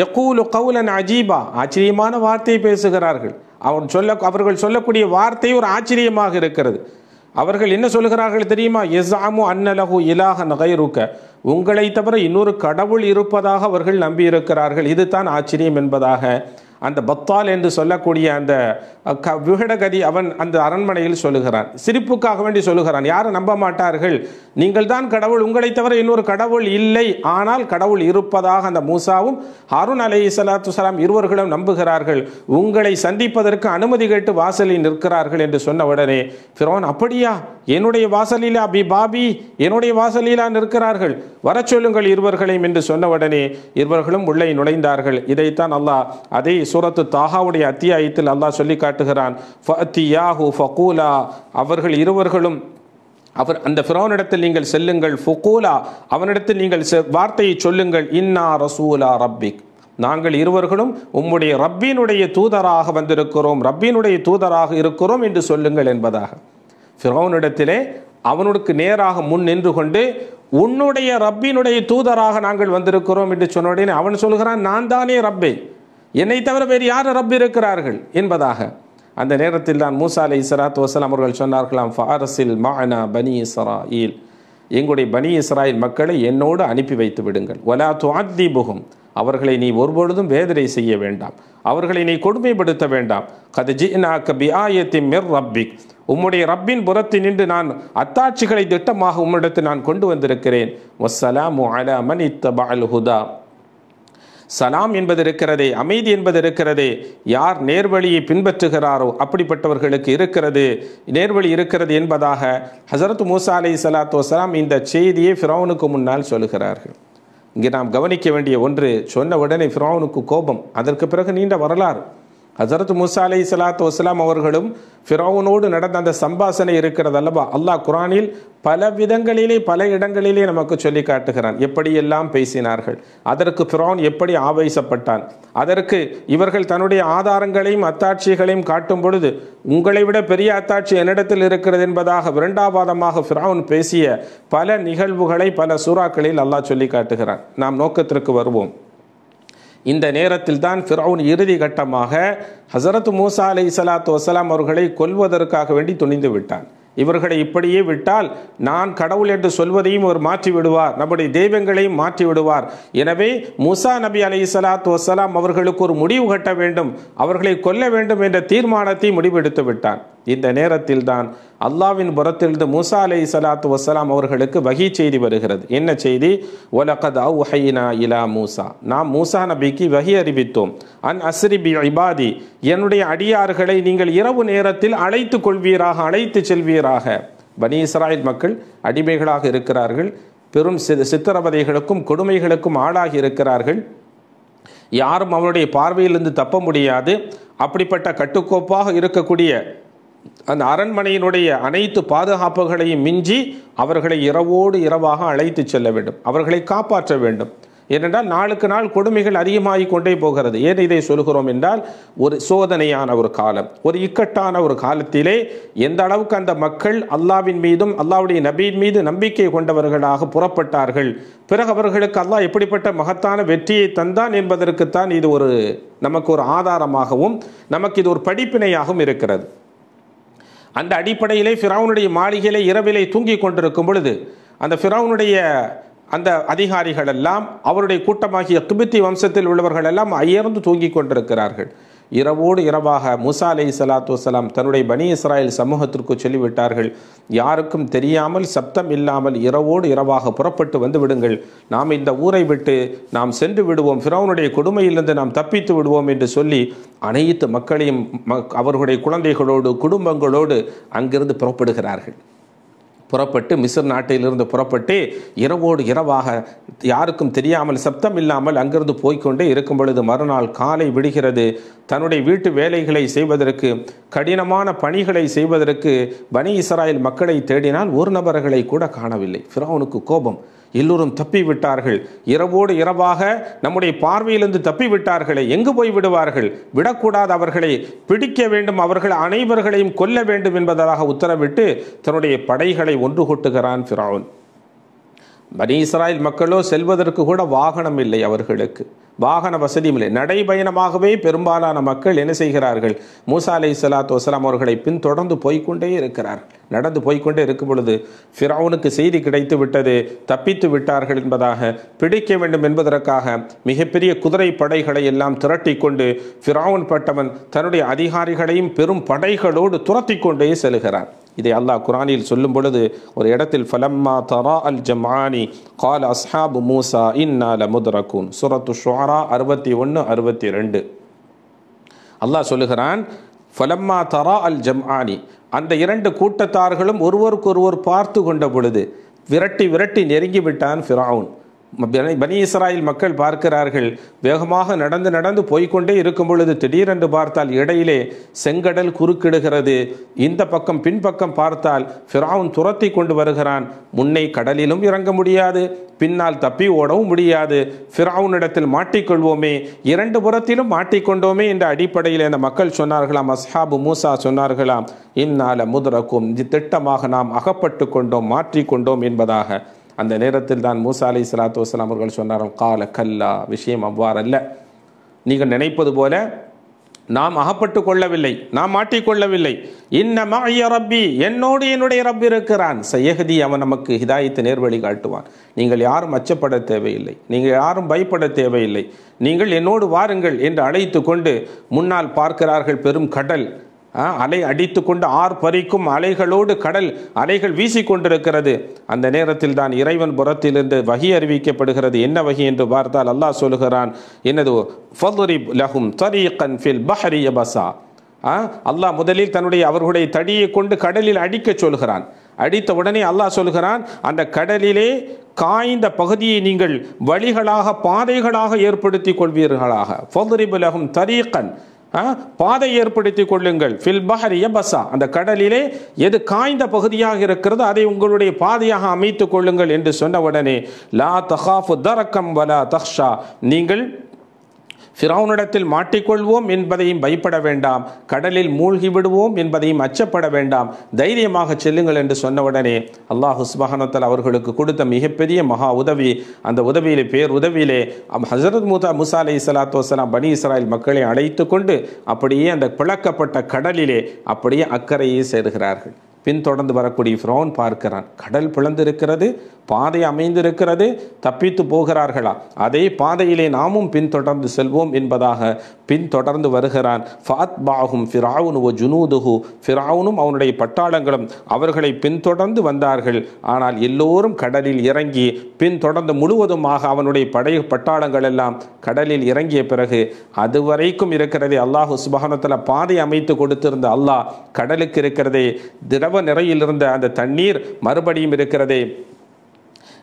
[SPEAKER 1] எக்கூலு கவுலன் அஜீபா ஆச்சரியமான வார்த்தையை பேசுகிறார்கள் அவன் சொல்ல அவர்கள் சொல்லக்கூடிய வார்த்தை ஒரு ஆச்சரியமாக இருக்கிறது அவர்கள் என்ன சொல்கிறார்கள் தெரியுமா எசாமு அன்னலகு இலாக நகைருக்க உங்களை தவிர இன்னொரு கடவுள் இருப்பதாக அவர்கள் நம்பியிருக்கிறார்கள் இதுதான் ஆச்சரியம் என்பதாக அந்த பத்தால் என்று சொல்லக்கூடிய அந்த க விகடகதி அவன் அந்த அரண்மனையில் சொல்லுகிறான் சிரிப்புக்காக வேண்டி சொல்லுகிறான் யாரும் நம்ப மாட்டார்கள் நீங்கள் தான் கடவுள் உங்களை தவிர இன்னொரு கடவுள் இல்லை ஆனால் கடவுள் இருப்பதாக அந்த மூசாவும் அருண் அலை சலாத்து சலாம் இருவர்களும் நம்புகிறார்கள் உங்களை சந்திப்பதற்கு அனுமதி கேட்டு வாசலில் நிற்கிறார்கள் என்று சொன்ன உடனே ஃபிரோன் அப்படியா என்னுடைய வாசலீலா அபி பாபி என்னுடைய வாசலிலா நிற்கிறார்கள் வர சொல்லுங்கள் இருவர்களையும் என்று சொன்னவுடனே இருவர்களும் உள்ளே நுழைந்தார்கள் இதைத்தான் அல்லாஹ் அதே சூரத்து தாகாவுடைய அத்தியாயத்தில் அல்லாஹ் சொல்லி காட்டுகிறான் அவர்கள் இருவர்களும் அவர் அந்த ஃபிரோனிடத்தில் நீங்கள் செல்லுங்கள் ஃபுகூலா அவனிடத்தில் நீங்கள் வார்த்தையை சொல்லுங்கள் இன்னா ரசூலா ரப்பிக் நாங்கள் இருவர்களும் உம்முடைய ரப்பினுடைய தூதராக வந்திருக்கிறோம் ரப்பினுடைய தூதராக இருக்கிறோம் என்று சொல்லுங்கள் என்பதாக ஃபிரோனிடத்திலே அவனுக்கு நேராக முன் நின்று கொண்டு உன்னுடைய ரப்பினுடைய தூதராக நாங்கள் வந்திருக்கிறோம் என்று சொன்ன உடனே அவன் சொல்கிறான் நான் தானே ரப்பே என்னை தவிர வேறு யார் ரப்பி இருக்கிறார்கள் என்பதாக அந்த நேரத்தில் தான் மூசா அலி இஸ்ராத் வசலாம் அவர்கள் சொன்னார்களாம் ஃபாரஸில் மானா பனி இஸ்ராயில் எங்களுடைய பனி இஸ்ராயில் மக்களை என்னோடு அனுப்பி வைத்து விடுங்கள் ஒலா துவாத்தி புகும் அவர்களை நீ ஒருபொழுதும் வேதனை செய்ய வேண்டாம் அவர்களை நீ கொடுமைப்படுத்த வேண்டாம் கதஜி நாக்க ஆயத்தி மிர் ரப்பிக் உம்முடைய ரப்பின் புறத்தில் நின்று நான் அத்தாட்சிகளை திட்டமாக உம்மிடத்தில் நான் கொண்டு வந்திருக்கிறேன் சலாம் என்பது இருக்கிறதே அமைதி என்பது இருக்கிறதே யார் நேர்வழியை பின்பற்றுகிறாரோ அப்படிப்பட்டவர்களுக்கு இருக்கிறது நேர்வழி இருக்கிறது என்பதாக ஹசரத் மூசா அலை சலாத்து வசலாம் இந்த செய்தியை ஃபிரௌனுக்கு முன்னால் சொல்கிறார்கள் இங்கே நாம் கவனிக்க வேண்டிய ஒன்று சொன்ன உடனே ஃபிரௌனுக்கு கோபம் அதற்கு பிறகு நீண்ட வரலாறு ஹசரத் முசா அலி சலாத்து வஸ்லாம் அவர்களும் ஃபிரோவனோடு நடந்த அந்த சம்பாசனை இருக்கிறது அல்லவா அல்லாஹ் குரானில் பல விதங்களிலே பல இடங்களிலே நமக்கு சொல்லி காட்டுகிறான் எப்படியெல்லாம் பேசினார்கள் அதற்கு ஃபிரோன் எப்படி ஆவேசப்பட்டான் அதற்கு இவர்கள் தன்னுடைய ஆதாரங்களையும் அத்தாட்சிகளையும் காட்டும் பொழுது உங்களை விட பெரிய அத்தாட்சி என்னிடத்தில் இருக்கிறது என்பதாக விரண்டாவாதமாக ஃபிரோன் பேசிய பல நிகழ்வுகளை பல சூறாக்களில் அல்லாஹ் சொல்லி காட்டுகிறான் நாம் நோக்கத்திற்கு வருவோம் இந்த நேரத்தில் தான் ஃபிரௌன் இறுதி கட்டமாக ஹசரத் மூசா அலை சலாத்து வசலாம் அவர்களை கொல்வதற்காக வேண்டி துணிந்து விட்டான் இவர்களை இப்படியே விட்டால் நான் கடவுள் என்று சொல்வதையும் அவர் மாற்றி விடுவார் நம்முடைய தெய்வங்களையும் மாற்றி விடுவார் எனவே முசா நபி அலி சலாத் வசலாம் அவர்களுக்கு ஒரு முடிவு கட்ட வேண்டும் அவர்களை கொல்ல வேண்டும் என்ற தீர்மானத்தை முடிவெடுத்து விட்டான் இந்த நேரத்தில் தான் அல்லாவின் புறத்திலிருந்து மூசா அலை சலாத்து வசலாம் அவர்களுக்கு வகி செய்தி வருகிறது என்ன செய்தி ஒலகதா உஹைனா இலா மூசா நாம் மூசா நபிக்கு வகி அறிவித்தோம் அன் அஸ்ரிபி இபாதி என்னுடைய அடியார்களை நீங்கள் இரவு நேரத்தில் அழைத்து கொள்வீராக அழைத்து செல்வீராக பனி இஸ்ராயல் மக்கள் அடிமைகளாக இருக்கிறார்கள் பெரும் சித்திரவதைகளுக்கும் கொடுமைகளுக்கும் ஆளாகி இருக்கிறார்கள் யாரும் அவருடைய பார்வையிலிருந்து தப்ப முடியாது அப்படிப்பட்ட கட்டுக்கோப்பாக இருக்கக்கூடிய அந்த அரண்மனையினுடைய அனைத்து பாதுகாப்புகளையும் மிஞ்சி அவர்களை இரவோடு இரவாக அழைத்து செல்ல வேண்டும் அவர்களை காப்பாற்ற வேண்டும் ஏனென்றால் நாளுக்கு நாள் கொடுமைகள் அதிகமாகிக் கொண்டே போகிறது ஏன் இதை சொல்கிறோம் என்றால் ஒரு சோதனையான ஒரு காலம் ஒரு இக்கட்டான ஒரு காலத்திலே எந்த அளவுக்கு அந்த மக்கள் அல்லாவின் மீதும் அல்லாவுடைய நபியின் மீது நம்பிக்கை கொண்டவர்களாக புறப்பட்டார்கள் பிறகு அவர்களுக்கு அல்லாஹ் எப்படிப்பட்ட மகத்தான வெற்றியை தந்தான் என்பதற்குத்தான் இது ஒரு நமக்கு ஒரு ஆதாரமாகவும் நமக்கு இது ஒரு படிப்பினையாகவும் இருக்கிறது அந்த அடிப்படையிலே ஃபிரௌனுடைய மாளிகையிலே இரவிலே தூங்கி கொண்டிருக்கும் பொழுது அந்த ஃபிரௌனுடைய அந்த அதிகாரிகள் எல்லாம் அவருடைய கூட்டமாகிய துபித்தி வம்சத்தில் உள்ளவர்கள் எல்லாம் அயர்ந்து தூங்கிக் கொண்டிருக்கிறார்கள் இரவோடு இரவாக முசா அலி சலாத்து வலாம் தன்னுடைய பனி இஸ்ராயல் சமூகத்திற்கு சொல்லிவிட்டார்கள் யாருக்கும் தெரியாமல் சப்தம் இல்லாமல் இரவோடு இரவாக புறப்பட்டு வந்து விடுங்கள் நாம் இந்த ஊரை விட்டு நாம் சென்று விடுவோம் ஃபிரௌனுடைய கொடுமையிலிருந்து நாம் தப்பித்து விடுவோம் என்று சொல்லி அனைத்து மக்களையும் அவர்களுடைய குழந்தைகளோடு குடும்பங்களோடு அங்கிருந்து புறப்படுகிறார்கள் புறப்பட்டு மிசர் நாட்டிலிருந்து புறப்பட்டு இரவோடு இரவாக யாருக்கும் தெரியாமல் சப்தம் இல்லாமல் அங்கிருந்து போய்கொண்டே இருக்கும் பொழுது மறுநாள் காலை விடுகிறது தன்னுடைய வீட்டு வேலைகளை செய்வதற்கு கடினமான பணிகளை செய்வதற்கு பனி இஸ்ராயல் மக்களை தேடினால் ஒரு நபர்களை கூட காணவில்லை ஃபிரோனுக்கு கோபம் எல்லோரும் தப்பிவிட்டார்கள் இரவோடு இரவாக நம்முடைய பார்வையிலிருந்து தப்பிவிட்டார்களே எங்கு போய் விடுவார்கள் விடக்கூடாது அவர்களை பிடிக்க வேண்டும் அவர்கள் அனைவர்களையும் கொல்ல வேண்டும் என்பதாக உத்தரவிட்டு தன்னுடைய படைகளை ஒன்று கொட்டுகிறான் ஃபிரவுன் பனி இஸ்ராயல் மக்களோ செல்வதற்கு கூட வாகனம் இல்லை அவர்களுக்கு வாகன வசதியும் இல்லை நடைபயணமாகவே பெரும்பாலான மக்கள் என்ன செய்கிறார்கள் மூசா அலை சலாத் வசலாம் அவர்களை பின்தொடர்ந்து போய்கொண்டே இருக்கிறார் நடந்து போய்கொண்டே இருக்கும் பொழுது ஃபிரௌனுக்கு செய்தி கிடைத்து விட்டது தப்பித்து விட்டார்கள் என்பதாக பிடிக்க வேண்டும் என்பதற்காக மிகப்பெரிய குதிரை படைகளை எல்லாம் திரட்டி கொண்டு ஃபிரௌன் பட்டவன் தன்னுடைய அதிகாரிகளையும் பெரும் படைகளோடு துரத்தி கொண்டே செல்கிறான் இதை அல்லாஹ் குரானில் சொல்லும் பொழுது ஒரு இடத்தில் ஃபலம்மா தரா அல் ஜமானி கால் அஸ்ஹாபு மூசா இன்னால முதரகூன் சுரத்து ஷுவாரா அறுபத்தி ஒன்று அறுபத்தி ரெண்டு அல்லாஹ் சொல்லுகிறான் ஃபலம்மா தரா அல் ஜம்ஆனி அந்த இரண்டு கூட்டத்தார்களும் ஒருவருக்கொருவர் பார்த்து கொண்ட பொழுது விரட்டி விரட்டி நெருங்கிவிட்டான் ஃபிராவுன் பனி இஸ்ராயில் மக்கள் பார்க்கிறார்கள் வேகமாக நடந்து நடந்து போய்கொண்டே இருக்கும் பொழுது திடீரென்று பார்த்தால் இடையிலே செங்கடல் குறுக்கிடுகிறது இந்த பக்கம் பின்பக்கம் பார்த்தால் ஃபிராவுன் துரத்தி கொண்டு வருகிறான் முன்னை கடலிலும் இறங்க முடியாது பின்னால் தப்பி ஓடவும் முடியாது ஃபிராவுனிடத்தில் மாட்டிக்கொள்வோமே இரண்டு புறத்திலும் மாட்டிக்கொண்டோமே என்ற அடிப்படையில் இந்த மக்கள் சொன்னார்களாம் அஸ்ஹாபு மூசா சொன்னார்களாம் இந்நாள முதரக்கும் திட்டமாக நாம் அகப்பட்டு கொண்டோம் மாற்றிக்கொண்டோம் என்பதாக அந்த நேரத்தில் தான் மூசா அலி சலாத்து வசலாம் அவர்கள் சொன்னார்கள் கால கல்லா விஷயம் அவ்வாறல்ல நீங்கள் நினைப்பது போல நாம் அகப்பட்டு கொள்ளவில்லை நாம் மாட்டிக்கொள்ளவில்லை இன்னமா ஐய ரப்பி என்னோடு என்னுடைய ரப்பி இருக்கிறான் சையகதி அவன் நமக்கு ஹிதாயத்தை நேர்வழி காட்டுவான் நீங்கள் யாரும் அச்சப்பட தேவையில்லை நீங்கள் யாரும் பயப்பட தேவையில்லை நீங்கள் என்னோடு வாருங்கள் என்று அழைத்து கொண்டு முன்னால் பார்க்கிறார்கள் பெரும் கடல் அலை அடித்து கொண்டு ஆர் பறிக்கும் அலைகளோடு கடல் அலைகள் வீசிக்கொண்டிருக்கிறது அந்த நேரத்தில் தான் இறைவன் புறத்திலிருந்து வகி அறிவிக்கப்படுகிறது என்ன வகி என்று பார்த்தால் அல்லாஹ் சொல்கிறான் என்னது லஹும் ஃபில் பஹரி அல்லாஹ் முதலில் தன்னுடைய அவர்களுடைய தடியை கொண்டு கடலில் அடிக்கச் சொல்கிறான் அடித்த உடனே அல்லாஹ் சொல்கிறான் அந்த கடலிலே காய்ந்த பகுதியை நீங்கள் வழிகளாக பாதைகளாக ஏற்படுத்தி கொள்வீர்களாக ஃபதுரிபு லஹும் பாதை ஏற்படுத்தி கொள்ளுங்கள் ஃபில் பஹர் எபசா அந்த கடலிலே எது காய்ந்த பகுதியாக இருக்கிறதோ அதை உங்களுடைய பாதையாக அமைத்துக் கொள்ளுங்கள் என்று சொன்ன உடனே லா தஹாஃபு தரக்கம் வலா தஹ்ஷா நீங்கள் ஃபிரௌனிடத்தில் மாட்டிக்கொள்வோம் என்பதையும் பயப்பட வேண்டாம் கடலில் மூழ்கி விடுவோம் என்பதையும் அச்சப்பட வேண்டாம் தைரியமாக செல்லுங்கள் என்று சொன்னவுடனே அல்லாஹ் சுபஹானத்தால் அவர்களுக்கு கொடுத்த மிகப்பெரிய மகா உதவி அந்த உதவியிலே பேர் உதவியிலே ஹசரத் முதா முசா அலி சலாத்து வசலாம் பனி இஸ்ராயல் மக்களை அழைத்து கொண்டு அப்படியே அந்த பிளக்கப்பட்ட கடலிலே அப்படியே அக்கறையே சேருகிறார்கள் பின்தொடர்ந்து வரக்கூடிய ஃப்ரௌன் பார்க்கிறான் கடல் பிளந்திருக்கிறது பாதை அமைந்திருக்கிறது தப்பித்து போகிறார்களா அதே பாதையிலே நாமும் பின்தொடர்ந்து செல்வோம் என்பதாக பின்தொடர்ந்து வருகிறான் ஃபாத் பாகும் ஃபிராவுனுவோ ஜுனூதுகு ஃபிராவுனும் அவனுடைய பட்டாளங்களும் அவர்களை பின்தொடர்ந்து வந்தார்கள் ஆனால் எல்லோரும் கடலில் இறங்கி பின்தொடர்ந்து முழுவதுமாக அவனுடைய படை பட்டாளங்கள் எல்லாம் கடலில் இறங்கிய பிறகு அதுவரைக்கும் இருக்கிறதே அல்லாஹு சுபஹானத்தில் பாதை அமைத்து கொடுத்திருந்த அல்லாஹ் கடலுக்கு இருக்கிறதே திரவ நிறையில் இருந்த அந்த தண்ணீர் மறுபடியும் இருக்கிறதே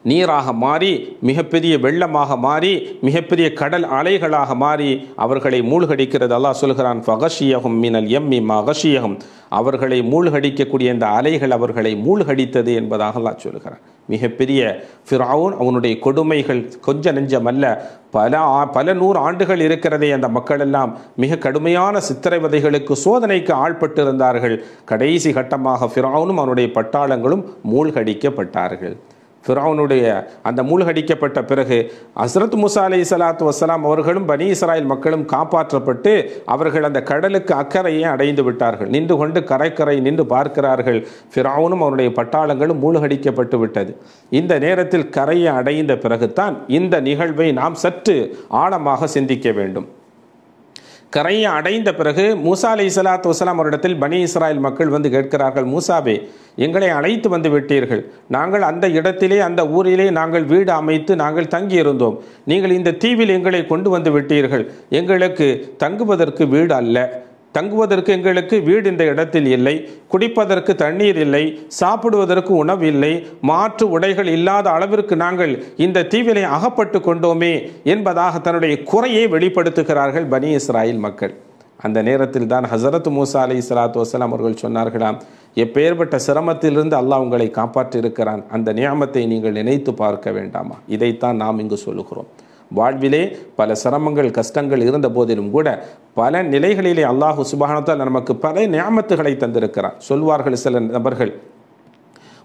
[SPEAKER 1] நீராக மாறி மிகப்பெரிய வெள்ளமாக மாறி மிகப்பெரிய கடல் அலைகளாக மாறி அவர்களை மூழ்கடிக்கிறது அல்லாஹ் சொல்கிறான் ஃபகஷியகும் மினல் இம் மகஷியகும் அவர்களை மூழ்கடிக்கக்கூடிய இந்த அலைகள் அவர்களை மூழ்கடித்தது என்பதாக அல்லா சொல்கிறான் மிகப்பெரிய ஃபிராவுன் அவனுடைய கொடுமைகள் கொஞ்ச நெஞ்சமல்ல பல பல நூறு ஆண்டுகள் இருக்கிறதே அந்த மக்கள் எல்லாம் மிக கடுமையான சித்திரைவதைகளுக்கு சோதனைக்கு ஆள்பட்டிருந்தார்கள் கடைசி கட்டமாக ஃபிராவுனும் அவனுடைய பட்டாளங்களும் மூழ்கடிக்கப்பட்டார்கள் ஃபிரௌனுடைய அந்த மூழ்கடிக்கப்பட்ட பிறகு ஹசரத் முசா அலி சலாத்து வசலாம் அவர்களும் பனி இஸ்ராயல் மக்களும் காப்பாற்றப்பட்டு அவர்கள் அந்த கடலுக்கு அக்கறையே அடைந்து விட்டார்கள் நின்று கொண்டு கரைக்கரை நின்று பார்க்கிறார்கள் ஃபிரௌனும் அவனுடைய பட்டாளங்களும் மூழ்கடிக்கப்பட்டு விட்டது இந்த நேரத்தில் கரையை அடைந்த பிறகுதான் இந்த நிகழ்வை நாம் சற்று ஆழமாக சிந்திக்க வேண்டும் கரையை அடைந்த பிறகு மூசா அலி சலாத்து வசலாம் வருடத்தில் பனி இஸ்ராயல் மக்கள் வந்து கேட்கிறார்கள் மூசாவே எங்களை அழைத்து வந்து விட்டீர்கள் நாங்கள் அந்த இடத்திலே அந்த ஊரிலே நாங்கள் வீடு அமைத்து நாங்கள் தங்கியிருந்தோம் நீங்கள் இந்த தீவில் எங்களை கொண்டு வந்து விட்டீர்கள் எங்களுக்கு தங்குவதற்கு வீடு அல்ல தங்குவதற்கு எங்களுக்கு வீடு இந்த இடத்தில் இல்லை குடிப்பதற்கு தண்ணீர் இல்லை சாப்பிடுவதற்கு உணவு இல்லை மாற்று உடைகள் இல்லாத அளவிற்கு நாங்கள் இந்த தீவிலை அகப்பட்டு கொண்டோமே என்பதாக தன்னுடைய குறையை வெளிப்படுத்துகிறார்கள் பனி இஸ்ராயில் மக்கள் அந்த நேரத்தில் தான் ஹசரத் மூசா அலி இஸ்லாத்து வசலாம் அவர்கள் சொன்னார்களாம் எப்பேற்பட்ட சிரமத்திலிருந்து அல்லாஹ் உங்களை காப்பாற்றியிருக்கிறான் அந்த நியாமத்தை நீங்கள் நினைத்து பார்க்க வேண்டாமா இதைத்தான் நாம் இங்கு சொல்லுகிறோம் வாழ்விலே பல சிரமங்கள் கஷ்டங்கள் இருந்த போதிலும் கூட பல நிலைகளிலே அல்லாஹு சுபானத்தால் நமக்கு பல நியமத்துகளை தந்திருக்கிறார் சொல்வார்கள் சில நபர்கள்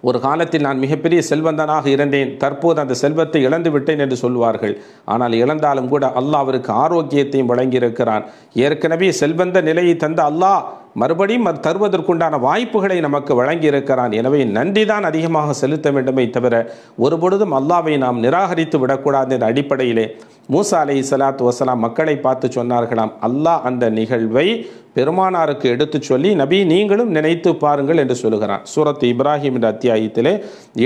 [SPEAKER 1] ஒரு காலத்தில் நான் மிகப்பெரிய செல்வந்தனாக இருந்தேன் தற்போது அந்த செல்வத்தை இழந்து விட்டேன் என்று சொல்வார்கள் ஆனால் இழந்தாலும் கூட அல்லாஹ் அவருக்கு ஆரோக்கியத்தையும் வழங்கியிருக்கிறான் ஏற்கனவே செல்வந்த நிலையை தந்த அல்லாஹ் மறுபடியும் தருவதற்குண்டான வாய்ப்புகளை நமக்கு வழங்கியிருக்கிறான் எனவே நன்றி தான் அதிகமாக செலுத்த வேண்டுமே தவிர ஒருபொழுதும் அல்லாவை நாம் நிராகரித்து விடக்கூடாது என்ற அடிப்படையிலே மூசா அலி சலாத் வசலாம் மக்களை பார்த்து சொன்னார்களாம் அல்லாஹ் அந்த நிகழ்வை பெருமானாருக்கு எடுத்து சொல்லி நபி நீங்களும் நினைத்து பாருங்கள் என்று சொல்கிறான் சூரத் இப்ராஹிம் என்ற அத்தியாயத்திலே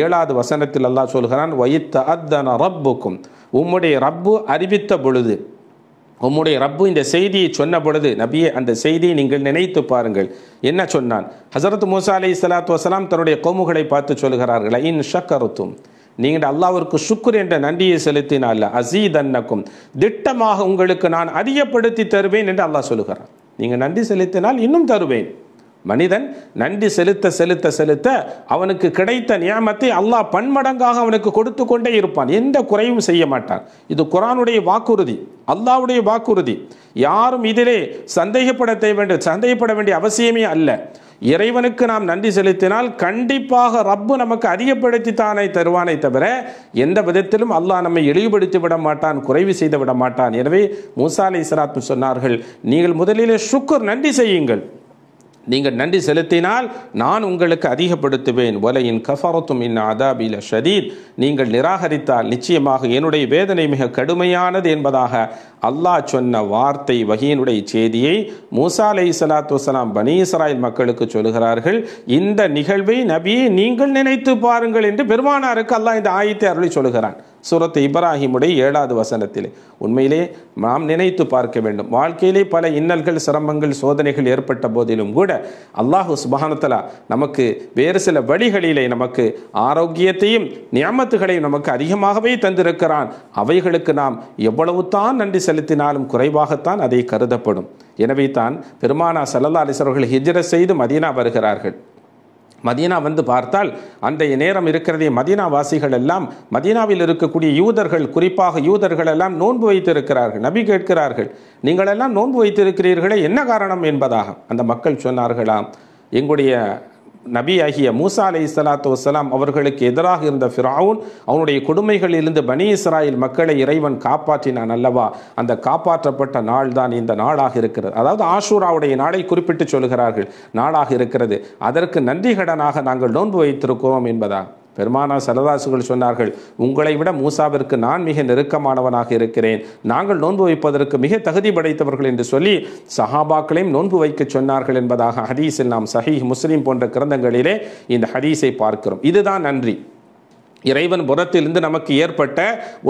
[SPEAKER 1] ஏழாவது வசனத்தில் அல்லாஹ் சொல்கிறான் வயித்த அத்தன ரப்புக்கும் உம்முடைய ரப்பு அறிவித்த பொழுது உம்முடைய ரப்பு இந்த செய்தியை சொன்ன பொழுது நபியே அந்த செய்தியை நீங்கள் நினைத்து பாருங்கள் என்ன சொன்னான் ஹசரத் மூசா அலி சலாத்து வசலாம் தன்னுடைய கோமுகளை பார்த்து சொல்கிறார்கள் இன் ஷக்கருத்தும் நீங்கள் அல்லாவிற்கு சுக்குர் என்ற நன்றியை செலுத்தினால் அசீத் அன்னக்கும் திட்டமாக உங்களுக்கு நான் அதிகப்படுத்தி தருவேன் என்று அல்லாஹ் சொல்லுகிறான் நீங்கள் நன்றி செலுத்தினால் இன்னும் தருவேன் மனிதன் நன்றி செலுத்த செலுத்த செலுத்த அவனுக்கு கிடைத்த நியமத்தை அல்லாஹ் பன்மடங்காக அவனுக்கு கொடுத்து கொண்டே இருப்பான் எந்த குறையும் செய்ய மாட்டான் இது குரானுடைய வாக்குறுதி அல்லாவுடைய வாக்குறுதி யாரும் இதிலே சந்தேகப்பட தேவை சந்தேகப்பட வேண்டிய அவசியமே அல்ல இறைவனுக்கு நாம் நன்றி செலுத்தினால் கண்டிப்பாக ரப்பு நமக்கு அதிகப்படுத்தி தானே தருவானே தவிர எந்த விதத்திலும் அல்லாஹ் நம்மை இழிவுபடுத்தி விட மாட்டான் குறைவு செய்து விட மாட்டான் எனவே மூசா அலி சொன்னார்கள் நீங்கள் முதலிலே சுக்குர் நன்றி செய்யுங்கள் நீங்கள் நன்றி செலுத்தினால் நான் உங்களுக்கு அதிகப்படுத்துவேன் ஒலையின் கஃபரத்தும் இன் அதாபில ஷதீத் நீங்கள் நிராகரித்தால் நிச்சயமாக என்னுடைய வேதனை மிக கடுமையானது என்பதாக அல்லாஹ் சொன்ன வார்த்தை வகையினுடைய செய்தியை மூசா அலை சலாத்து வசலாம் பனி இஸ்ராயல் மக்களுக்கு சொல்கிறார்கள் இந்த நிகழ்வை நபியை நீங்கள் நினைத்து பாருங்கள் என்று பெருமானாருக்கு அல்லாஹ் இந்த ஆயத்தை அருளி சொல்கிறான் சூரத்து இப்ராஹிமுடைய ஏழாவது வசனத்திலே உண்மையிலே நாம் நினைத்து பார்க்க வேண்டும் வாழ்க்கையிலே பல இன்னல்கள் சிரமங்கள் சோதனைகள் ஏற்பட்ட போதிலும் கூட அல்லாஹு சுபானத்தலா நமக்கு வேறு சில வழிகளிலே நமக்கு ஆரோக்கியத்தையும் நியமத்துகளையும் நமக்கு அதிகமாகவே தந்திருக்கிறான் அவைகளுக்கு நாம் எவ்வளவு தான் நன்றி செலுத்தினாலும் குறைவாகத்தான் அதை கருதப்படும் எனவே தான் பெருமானா சல்லல்லா அலிஸ்வர்கள் ஹிஜ்ர செய்து மதீனா வருகிறார்கள் மதீனா வந்து பார்த்தால் அன்றைய நேரம் இருக்கிறதே மதீனா வாசிகள் எல்லாம் மதீனாவில் இருக்கக்கூடிய யூதர்கள் குறிப்பாக யூதர்கள் எல்லாம் நோன்பு வைத்திருக்கிறார்கள் நபி கேட்கிறார்கள் நீங்களெல்லாம் நோன்பு வைத்திருக்கிறீர்களே என்ன காரணம் என்பதாக அந்த மக்கள் சொன்னார்களாம் எங்களுடைய நபியாகிய மூசா அலி இஸ்லாத்து வசலாம் அவர்களுக்கு எதிராக இருந்த ஃபிராவுன் அவனுடைய கொடுமைகளிலிருந்து பனி இஸ்ராயில் மக்களை இறைவன் காப்பாற்றினான் அல்லவா அந்த காப்பாற்றப்பட்ட நாள் தான் இந்த நாளாக இருக்கிறது அதாவது ஆஷூராவுடைய நாளை குறிப்பிட்டு சொல்கிறார்கள் நாளாக இருக்கிறது அதற்கு நன்றிகடனாக நாங்கள் நோன்பு வைத்திருக்கிறோம் என்பதாக பெருமானா சரதாசுகள் சொன்னார்கள் உங்களை விட மூசாவிற்கு நான் மிக நெருக்கமானவனாக இருக்கிறேன் நாங்கள் நோன்பு வைப்பதற்கு மிக தகுதி படைத்தவர்கள் என்று சொல்லி சஹாபாக்களையும் நோன்பு வைக்க சொன்னார்கள் என்பதாக ஹதீஸில் நாம் சஹி முஸ்லீம் போன்ற கிரந்தங்களிலே இந்த ஹதீஸை பார்க்கிறோம் இதுதான் நன்றி இறைவன் புறத்திலிருந்து நமக்கு ஏற்பட்ட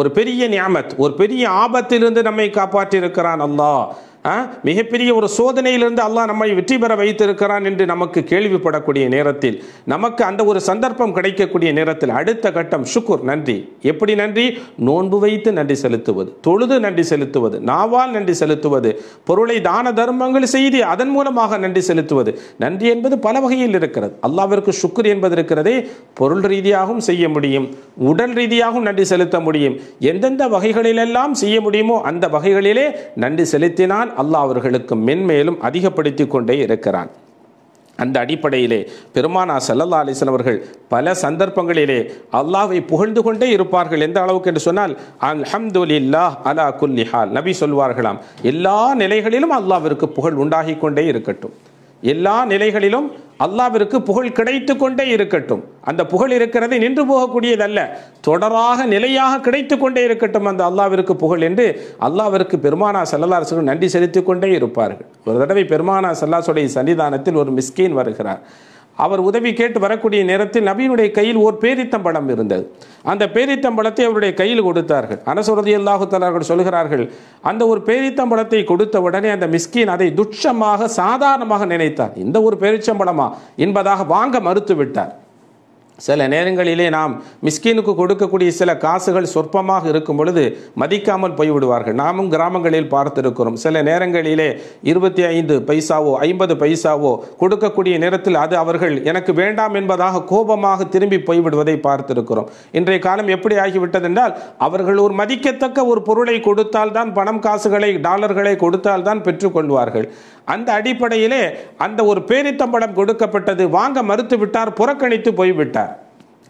[SPEAKER 1] ஒரு பெரிய நியாமத் ஒரு பெரிய ஆபத்திலிருந்து நம்மை காப்பாற்றியிருக்கிறான் அல்லாஹ் மிகப்பெரிய ஒரு சோதனையிலிருந்து அல்லாஹ் நம்மை வெற்றி பெற வைத்திருக்கிறான் என்று நமக்கு கேள்விப்படக்கூடிய நேரத்தில் நமக்கு அந்த ஒரு சந்தர்ப்பம் கிடைக்கக்கூடிய நேரத்தில் அடுத்த கட்டம் சுக்குர் நன்றி எப்படி நன்றி நோன்பு வைத்து நன்றி செலுத்துவது தொழுது நன்றி செலுத்துவது நாவால் நன்றி செலுத்துவது பொருளை தான தர்மங்கள் செய்து அதன் மூலமாக நன்றி செலுத்துவது நன்றி என்பது பல வகையில் இருக்கிறது அல்லாவிற்கு சுக்குர் என்பது இருக்கிறதே பொருள் ரீதியாகவும் செய்ய முடியும் உடல் ரீதியாகவும் நன்றி செலுத்த முடியும் எந்தெந்த வகைகளிலெல்லாம் செய்ய முடியுமோ அந்த வகைகளிலே நன்றி செலுத்தினால் அல்லாஹ் அவர்களுக்கு மென்மேலும் அதிகப்படுத்தி கொண்டே இருக்கிறான் அந்த அடிப்படையிலே பெருமானா சல்லல்லா அலிஸ்லாம் அவர்கள் பல சந்தர்ப்பங்களிலே அல்லாவை புகழ்ந்து கொண்டே இருப்பார்கள் எந்த அளவுக்கு என்று சொன்னால் அல்ஹம்துல்லா அலா குல் நிஹால் நபி சொல்வார்களாம் எல்லா நிலைகளிலும் அல்லாவிற்கு புகழ் உண்டாகி கொண்டே இருக்கட்டும் எல்லா நிலைகளிலும் அல்லாவிற்கு புகழ் கிடைத்து கொண்டே இருக்கட்டும் அந்த புகழ் இருக்கிறது நின்று போகக்கூடியதல்ல தொடராக நிலையாக கிடைத்து கொண்டே இருக்கட்டும் அந்த அல்லாவிற்கு புகழ் என்று அல்லாவிற்கு பெருமானா செல்லலாசுகள் நன்றி செலுத்திக் கொண்டே இருப்பார்கள் ஒரு தடவை பெருமானா செல்லாசுடைய சன்னிதானத்தில் ஒரு மிஸ்கின் வருகிறார் அவர் உதவி கேட்டு வரக்கூடிய நேரத்தில் நபியினுடைய கையில் ஓர் பேரித்தம்பழம் இருந்தது அந்த பேரித்தம்பழத்தை அவருடைய கையில் கொடுத்தார்கள் அனசுரதி அல்லாஹுத்தலர்கள் சொல்கிறார்கள் அந்த ஒரு பேரித்தம்பழத்தை கொடுத்த உடனே அந்த மிஸ்கின் அதை துட்சமாக சாதாரணமாக நினைத்தார் இந்த ஒரு பேரிச்சம்பழமா என்பதாக வாங்க மறுத்து விட்டார் சில நேரங்களிலே நாம் மிஸ்கீனுக்கு கொடுக்கக்கூடிய சில காசுகள் சொற்பமாக இருக்கும் பொழுது மதிக்காமல் போய்விடுவார்கள் நாமும் கிராமங்களில் பார்த்திருக்கிறோம் சில நேரங்களிலே இருபத்தி ஐந்து பைசாவோ ஐம்பது பைசாவோ கொடுக்கக்கூடிய நேரத்தில் அது அவர்கள் எனக்கு வேண்டாம் என்பதாக கோபமாக திரும்பி போய்விடுவதை பார்த்திருக்கிறோம் இன்றைய காலம் எப்படி ஆகிவிட்டது என்றால் அவர்கள் ஒரு மதிக்கத்தக்க ஒரு பொருளை கொடுத்தால்தான் பணம் காசுகளை டாலர்களை கொடுத்தால்தான் பெற்றுக்கொள்வார்கள் அந்த அடிப்படையிலே அந்த ஒரு பேரித்தம்படம் கொடுக்கப்பட்டது வாங்க மறுத்து விட்டார் புறக்கணித்து போய்விட்டார்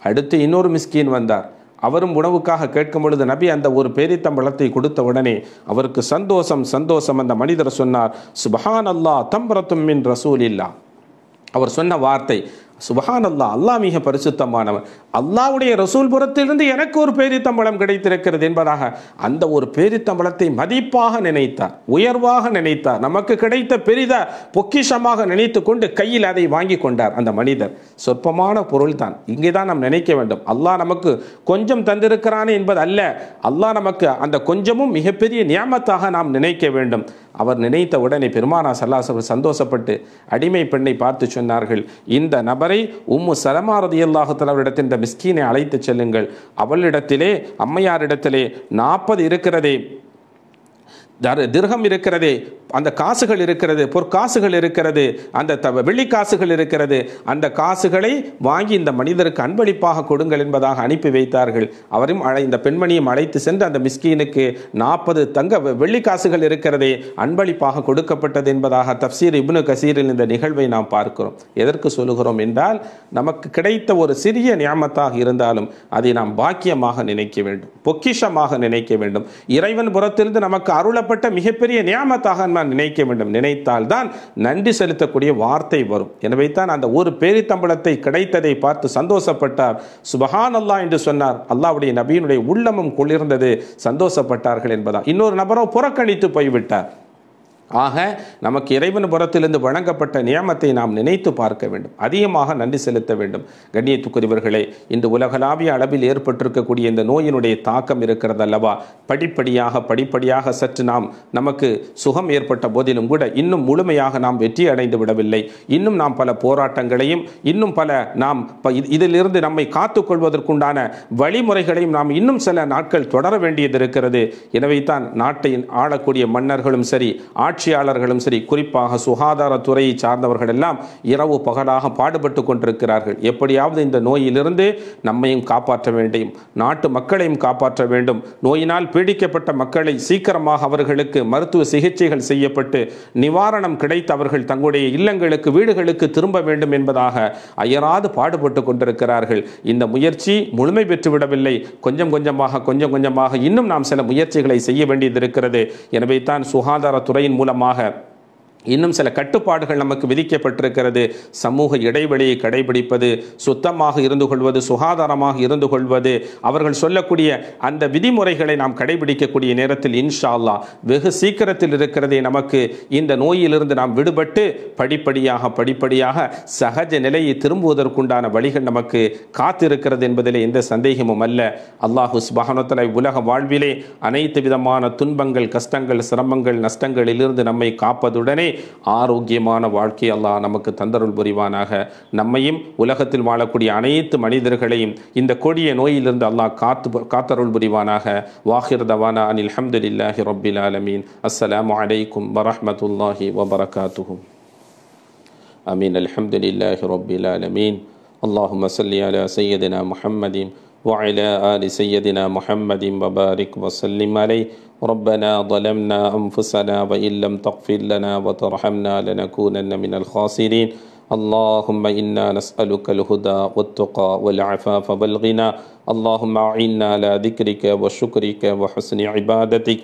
[SPEAKER 1] அடுத்து இன்னொரு மிஸ்கின் வந்தார் அவரும் உணவுக்காக கேட்கும் பொழுது நபி அந்த ஒரு பேரித்தம்பளத்தை கொடுத்த உடனே அவருக்கு சந்தோஷம் சந்தோஷம் அந்த மனிதர் சொன்னார் சுபஹான் அல்லா தம்பரத்தும் மின் ரசூல் இல்லா அவர் சொன்ன வார்த்தை சுபஹான் அல்லா அல்லா மிக பரிசுத்தமானவன் அல்லாவுடைய ரசூல் புறத்திலிருந்து எனக்கு ஒரு பேரித்தம்பளம் கிடைத்திருக்கிறது என்பதாக அந்த ஒரு பேரித்தம்பளத்தை மதிப்பாக நினைத்தார் உயர்வாக நினைத்தார் நமக்கு கிடைத்த பெரித பொக்கிஷமாக நினைத்து கொண்டு கையில் அதை வாங்கி கொண்டார் அந்த மனிதர் சொற்பமான பொருள்தான் இங்கே தான் நாம் நினைக்க வேண்டும் அல்லாஹ் நமக்கு கொஞ்சம் தந்திருக்கிறானே என்பது அல்ல அல்லாஹ் நமக்கு அந்த கொஞ்சமும் மிகப்பெரிய நியமத்தாக நாம் நினைக்க வேண்டும் அவர் நினைத்த உடனே பெருமானா சல்லாசவர் சந்தோஷப்பட்டு அடிமை பெண்ணை பார்த்து சொன்னார்கள் இந்த நபர் வரை உம்மு சலமாரதி அல்லாஹுத்தல் அவரிடத்தில் இந்த மிஸ்கீனை அழைத்து செல்லுங்கள் அவளிடத்திலே அம்மையாரிடத்திலே நாற்பது இருக்கிறதே திரகம் இருக்கிறதே அந்த காசுகள் இருக்கிறது பொற்காசுகள் இருக்கிறது அந்த த வெள்ளிக்காசுகள் இருக்கிறது அந்த காசுகளை வாங்கி இந்த மனிதருக்கு அன்பளிப்பாக கொடுங்கள் என்பதாக அனுப்பி வைத்தார்கள் அவரும் அழை இந்த பெண்மணியும் அழைத்து சென்று அந்த மிஸ்கீனுக்கு நாற்பது தங்க வெள்ளிக்காசுகள் இருக்கிறதே அன்பளிப்பாக கொடுக்கப்பட்டது என்பதாக தப்சீர் இப்னு கசீரில் இந்த நிகழ்வை நாம் பார்க்கிறோம் எதற்கு சொல்லுகிறோம் என்றால் நமக்கு கிடைத்த ஒரு சிறிய நியமத்தாக இருந்தாலும் அதை நாம் பாக்கியமாக நினைக்க வேண்டும் பொக்கிஷமாக நினைக்க வேண்டும் இறைவன் புறத்திலிருந்து நமக்கு அருள தரப்பட்ட மிகப்பெரிய நியாமத்தாக நான் நினைக்க வேண்டும் நினைத்தால்தான் நன்றி செலுத்தக்கூடிய வார்த்தை வரும் எனவே தான் அந்த ஒரு பேரித்தம்பளத்தை கிடைத்ததை பார்த்து சந்தோஷப்பட்டார் சுபஹான் அல்லா என்று சொன்னார் அல்லாவுடைய நபியினுடைய உள்ளமும் குளிர்ந்தது சந்தோஷப்பட்டார்கள் என்பதா இன்னொரு நபரோ புறக்கணித்து போய்விட்டார் ஆக நமக்கு இறைவன் புறத்திலிருந்து வழங்கப்பட்ட நியமத்தை நாம் நினைத்து பார்க்க வேண்டும் அதிகமாக நன்றி செலுத்த வேண்டும் கண்ணியத்துக்குரியவர்களே இன்று உலகளாவிய அளவில் ஏற்பட்டிருக்கக்கூடிய இந்த நோயினுடைய தாக்கம் இருக்கிறது அல்லவா படிப்படியாக படிப்படியாக சற்று நாம் நமக்கு சுகம் ஏற்பட்ட போதிலும் கூட இன்னும் முழுமையாக நாம் வெற்றி அடைந்து விடவில்லை இன்னும் நாம் பல போராட்டங்களையும் இன்னும் பல நாம் இதிலிருந்து நம்மை காத்துக்கொள்வதற்குண்டான வழிமுறைகளையும் நாம் இன்னும் சில நாட்கள் தொடர வேண்டியது இருக்கிறது எனவே தான் நாட்டை ஆளக்கூடிய மன்னர்களும் சரி ஆட்சி ஆட்சியாளர்களும் சரி குறிப்பாக சுகாதாரத்துறையை சார்ந்தவர்கள் எல்லாம் இரவு பகலாக பாடுபட்டு கொண்டிருக்கிறார்கள் எப்படியாவது இந்த நோயிலிருந்து நம்மையும் காப்பாற்ற வேண்டும் நாட்டு மக்களையும் காப்பாற்ற வேண்டும் நோயினால் பீடிக்கப்பட்ட மக்களை சீக்கிரமாக அவர்களுக்கு மருத்துவ சிகிச்சைகள் செய்யப்பட்டு நிவாரணம் கிடைத்து அவர்கள் தங்களுடைய இல்லங்களுக்கு வீடுகளுக்கு திரும்ப வேண்டும் என்பதாக அயராது பாடுபட்டு கொண்டிருக்கிறார்கள் இந்த முயற்சி முழுமை பெற்றுவிடவில்லை கொஞ்சம் கொஞ்சமாக கொஞ்சம் கொஞ்சமாக இன்னும் நாம் சில முயற்சிகளை செய்ய வேண்டியது இருக்கிறது எனவே தான் சுகாதாரத்துறையின் மூலம் மூலமாக இன்னும் சில கட்டுப்பாடுகள் நமக்கு விதிக்கப்பட்டிருக்கிறது சமூக இடைவெளியை கடைபிடிப்பது சுத்தமாக இருந்து கொள்வது சுகாதாரமாக இருந்து கொள்வது அவர்கள் சொல்லக்கூடிய அந்த விதிமுறைகளை நாம் கடைபிடிக்கக்கூடிய நேரத்தில் இன்ஷா அல்லா வெகு சீக்கிரத்தில் இருக்கிறதே நமக்கு இந்த நோயிலிருந்து நாம் விடுபட்டு படிப்படியாக படிப்படியாக சகஜ நிலையை திரும்புவதற்குண்டான வழிகள் நமக்கு காத்திருக்கிறது என்பதில் எந்த சந்தேகமும் அல்ல அல்லாஹு சுபஹானத்தலை உலக வாழ்விலே அனைத்து விதமான துன்பங்கள் கஷ்டங்கள் சிரமங்கள் நஷ்டங்களிலிருந்து நம்மை காப்பதுடனே எல்லாருக்குமே ஆரோக்கியமான வாழ்க்கை அல்லாஹ் நமக்கு தந்தருள் புரிவானாக நம்மையும் உலகத்தில் வாழக்கூடிய அனைத்து மனிதர்களையும் இந்த கொடிய நோயிலிருந்து அல்லாஹ் காத்து காத்தருள் புரிவானாக வாஹிர் தவானா அனில் ஹம்துலில்லாஹி ரொபில் ஆலமீன் அஸ்லாம் வலைக்கும் வரமத்துல்லாஹி வபரகாத்துஹும் அமீன் அலமதுல்லாஹி ரொபில் ஆலமீன் اللهم صل على سيدنا محمد وعلى آل سيدنا محمد وبارك وسلم عليه ربنا ظلمنا أنفسنا وإن لم تغفر لنا وترحمنا لنكونن من الخاسرين اللهم إنا نسألك الهدى والتقى والعفاف والغنى اللهم أعنا على ذكرك وشكرك وحسن عبادتك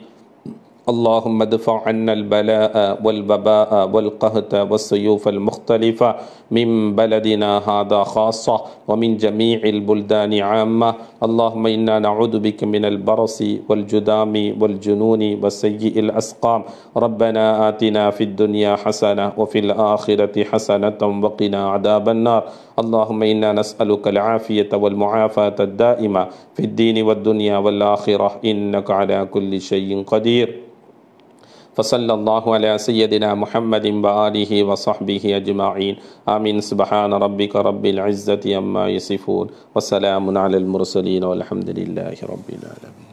[SPEAKER 1] اللهم ادفع عنا البلاء والبباء والقهت والسيوف المختلفة من بلدنا هذا خاصة ومن جميع البلدان عامة اللهم إنا نعوذ بك من البرص والجدام والجنون وسيء الأسقام ربنا آتنا في الدنيا حسنة وفي الآخرة حسنة وقنا عذاب النار اللهم إنا نسألك العافية والمعافاة الدائمة في الدين والدنيا والآخرة إنك على كل شيء قدير فصلى الله على سيدنا محمد وآله وصحبه أجمعين آمين سبحان ربك رب العزة يما يصفون وسلام على المرسلين والحمد لله رب العالمين